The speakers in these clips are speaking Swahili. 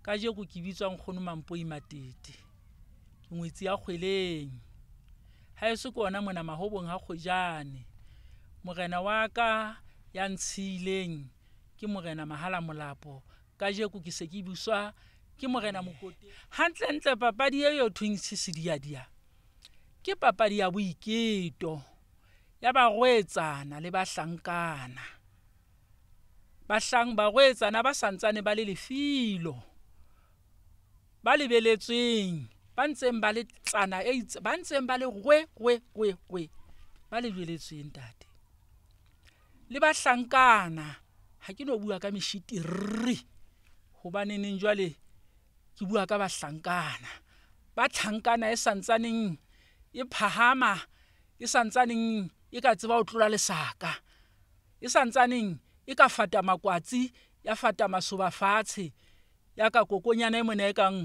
ka jeko ke bitswang kgono mampoi matete ke ngwetsi ya kgweleng ga e se kona mona mahobong ha kgojane morena wa ka ya ntshileng ke morena mahala molapo ka jeko ke se ke buswa ke morena mokote hantlentle papadi e yo thweng sesediadia ke papadi ya boiketo ya barwetsana le bahlankana bahlang barwetsana ba santsane ba le lefilo ba lebeletsweng ba ntseng ba le tsana e ba ntseng ba le gwe gwe gwe gwe ba lebeletsweng tate le bahlankana ha ke no bua ka meshiti rri gobaneneng jwale ke bua ka bahlankana batlhankana e santsaneng e phahama e santsaneng e ka tseba o tlola lesaka e santsaneng e ka fata makwatsi ya fata masoba fatshe ya ka kokonyana e mone e kang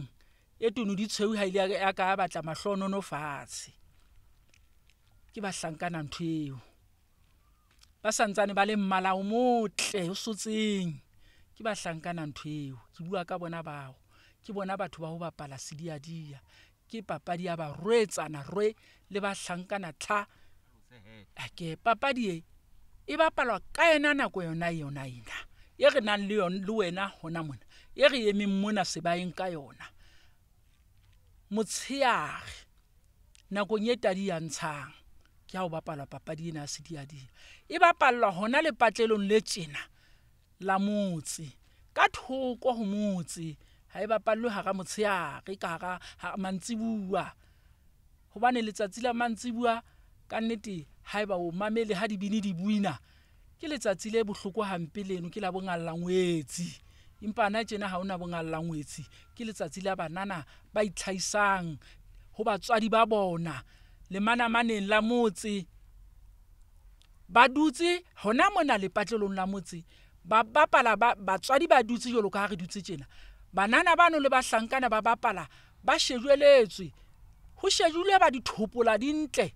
e ditshweu ga ile ya ka a batla matlhonono fatshe ke bahlankana ntho eo ba santsane ba le mmalao motle o sotseng ke bahlankana ntho eo ke bua ka bona bao ke bona batho ba go bapala sediadia ke papadi ya barwetsana rwe le bahlankana tlha ake papadi e e bapalwa ka yona nako yona yona ena e re nang le wena gona mona e re emeng mona sebayeng ka yona motsheare nakong e tadi ya ntshang ke ya ho bapalwa papadi ena ya sediadia e bapallwa hona lepatlelong le tjena la motse ka thoko ho motse ha e bapallwe hara motsheare ka hara mantsibua hobane letsatsi la mantsibua ka nnete ha eba o mamele ha dibini di buina ke letsatsi le bohloko hampe leno ke la bongallangwetsi empa na ga e ona bongalla ngwetsi ke letsatsi la banana ba itlhaisang go batswadi ba bona lemanamaneng la motse ba dutse hona mona lepatlelong la motse ba bapala batswadi ba dutse jolo ka ga re dutse tjena banana bano le bahlankana ba bapala ba shejweletswe go shejulwe ba dithopola dintle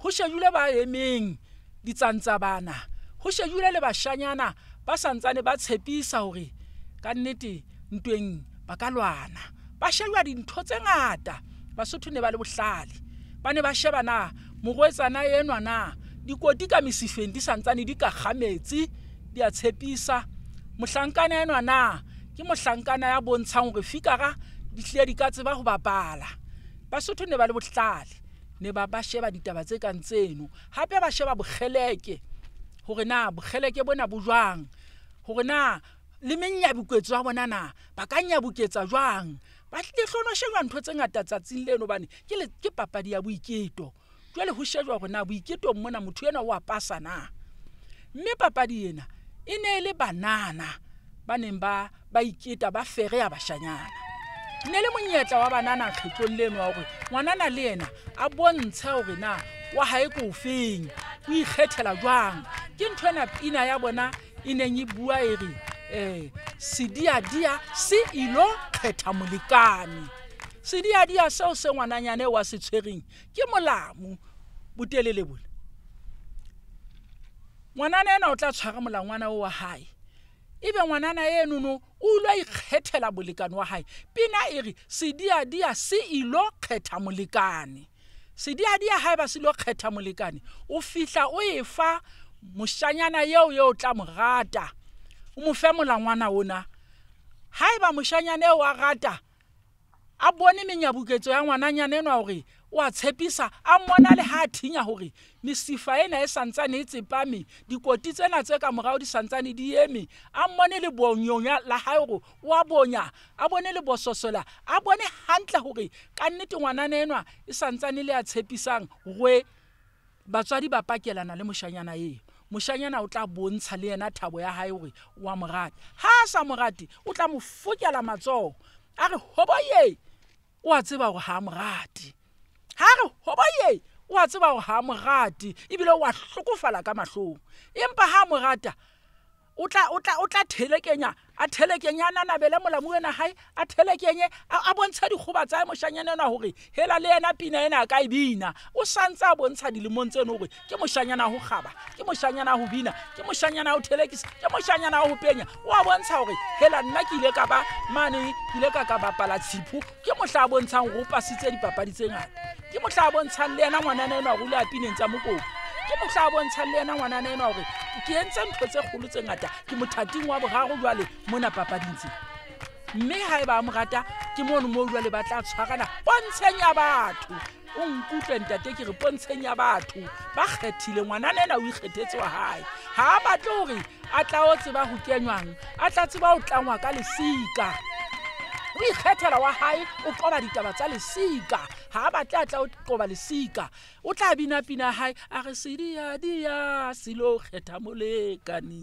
go shejulwe ba emeng bana go shejulwe le bashanyana ba santsane ba tshepisa gore ka nnete ntweng ba ka lwana ba shebua dintho tse ngata basotho ne ba le bohlale ba ne ba sheba na morwetsana enwa na dikoti ka mesifeng di santsane di ka kgametsi di a tshepisa mohlankana enwa na ke mohlankana ya bontshang gore fikara ditlile di ka tseba go bapala basotho ne ba le bohlale ne ba ba sheba ditaba tse kang tseno gape ba sheba bogeleke gore na bogeleke bona bo jwang gore na le mennyabuketso ya bona na ba ka nyabuketsa jwang ba tlile tlhonoshejwa ntho tse ngata tsatsing leno bane ke papadi ya boiketo jwale ho shejwa gore na boiketong mona motho enwa o apasa na mme papadi ena e ne e le banana ba neng ba iketa ba fere ya bashanyana e ne e le monyetla wa banana kgetlong leno wa gore ngwanana le ena a bontshe gore na wa gae ko ofeng o ikgethela jwang ke ntho ena pina ya bona e neng e bua e re eh, sediadia se ilo kgetha molekane sediadia seo se ngwananyane wa se tshwereng ke molamo botelele bole ngwanana ena o tla tshwara molangwana o wa hae ebe ngwanana enono o ile ikgethela molekane wa hae pina e re sediadia se ilo kgetha molekane sediadia haeba se ilo kgetha molekane o fihla o e fa moshanyana yeo yo o tla mo rata o mo femola ngwana ona ga e ba moshanyane o a rata a bone menyabuketso ya ngwananyana enwa gore o a tshepisa a mmona le ga a thinya gore mesifa ena e santsane e tsepame dikoti tsena tse ka morago di santsane di eme a mmone le bonyong la gae gore o a bonya a bone le bososola a bone gantle gore ka nnete ngwanane enwa e santsane le a tshepisang goe batswadi ba pakelana le moshanyana eo moshanyana o tla bontsha le yena thabo ya hae gore wa mo ga a sa mo o tla mo fokela matsogo a re hobo ye o a tseba gore ga a mo ga re hobo ye o a tseba gore ga a mo ebile o a tlokofala ka matlhong empa ga a morata o tla thelekenya a thelekenya a nanabele molamo ena gae a thelekenye a bontsha dikgoba tsa moshanyana ena gore hela le ena pina ena a ka e bina o santse a bontsha dilemong tseno gore ke moshanyana go gaba ke moshanyana go bina ke moshanyana go thelekisa ke moshanyana go penya o a bontsha gore hela nna ke ile ka ba mane ke ile ka ka bapala tshipho ke motlha a bontshang go pasitse dipapadi tse ngata ke motlha a bontshang le ena ngwanana ena go le a pineng tsa mokopi ke motla bontsha le ena ngwanana ena gore ke entse ntho tse kgolo tse ngata ke mothating wa borago jwale mona papadintsi mme ga e ba mo rata ke mone mo jwale ba tla tshwarana pontsheng ya batho o nkutlwe ntate ke re pontsheng ya batho ba kgethile ngwanana ena o ikgethetse wa gae ga a batle gore a tla o tseba go kenywang a tla tseba o tlangwa ka lesika o ikgethela wa gae o qoba ditaba tsa lesika ga a batle a tla o qoba lesika o tla binapina pina gae a re sediadia se ile o kgetha molekane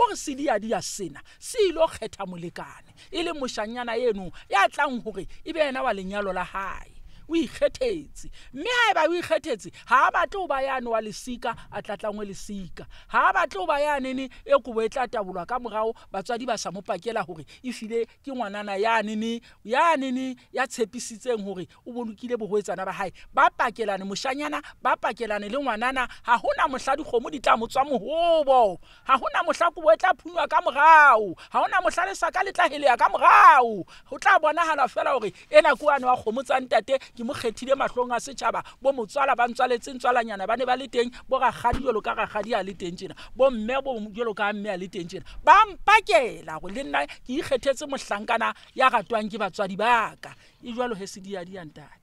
o re sediadia sena se ile o kgetha molekane e le mošanyana eno ya tlang gore e be ena wa lenyalo la gae o ikgethetse mme ga e ba o ikgethetse ga a batle o ba yane wa lesika a tlatlangwe lesika ga a batle o ba yanene e kobo e tla tabolwa ka morago batswadi ba sa mo pakela gore e file ke ngwanana yanene yanene ya tshepisitseng gore o bolokile bogoetsana ba gae ba pakelane mošanyana ba pakelane le ngwanana ga gona motlha dikgomo di tla motswa mogobo ga gona motlha kobo e tla phunwa ka morago ga gona motlha lesaka le tla heleya ka morago go tla bonagala fela gore ena ke wane wa kgomo tsantate ke ke mo kgethile mahlong a setšhaba bo motswala ba ntswaletse ntswalanyana ba ne ba le teng bo rakgadi jolo ka rakgadi a le teng tjena bo mme bo jolo ka mme a le teng tjena ba mpakela go le nna ke ikgethetse mohlankana ya ratwang ke batswadi baka e jalo he sediadiantata